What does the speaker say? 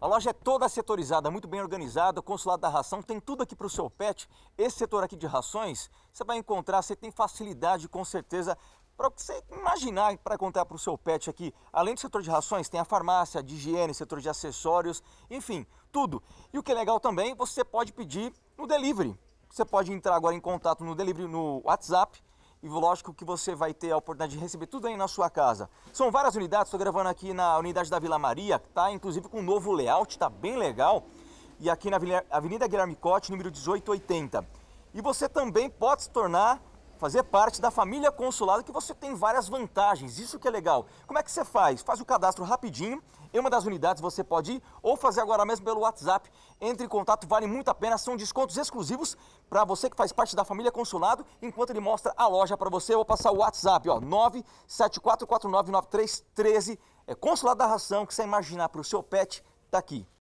A loja é toda setorizada, muito bem organizada, o consulado da ração tem tudo aqui para o seu pet. Esse setor aqui de rações, você vai encontrar, você tem facilidade com certeza para você imaginar para contar para o seu pet aqui. Além do setor de rações, tem a farmácia, de higiene, setor de acessórios, enfim, tudo. E o que é legal também, você pode pedir no delivery. Você pode entrar agora em contato no delivery no WhatsApp e lógico que você vai ter a oportunidade de receber tudo aí na sua casa. São várias unidades, estou gravando aqui na unidade da Vila Maria, que está inclusive com um novo layout, está bem legal. E aqui na Avenida Guilherme Cote, número 1880. E você também pode se tornar fazer parte da família consulada, que você tem várias vantagens. Isso que é legal. Como é que você faz? Faz o cadastro rapidinho. Em uma das unidades você pode ir ou fazer agora mesmo pelo WhatsApp. Entre em contato, vale muito a pena. São descontos exclusivos para você que faz parte da família consulado. Enquanto ele mostra a loja para você, eu vou passar o WhatsApp, ó, 974499313. É consulado da ração que você imaginar para o seu pet, tá aqui.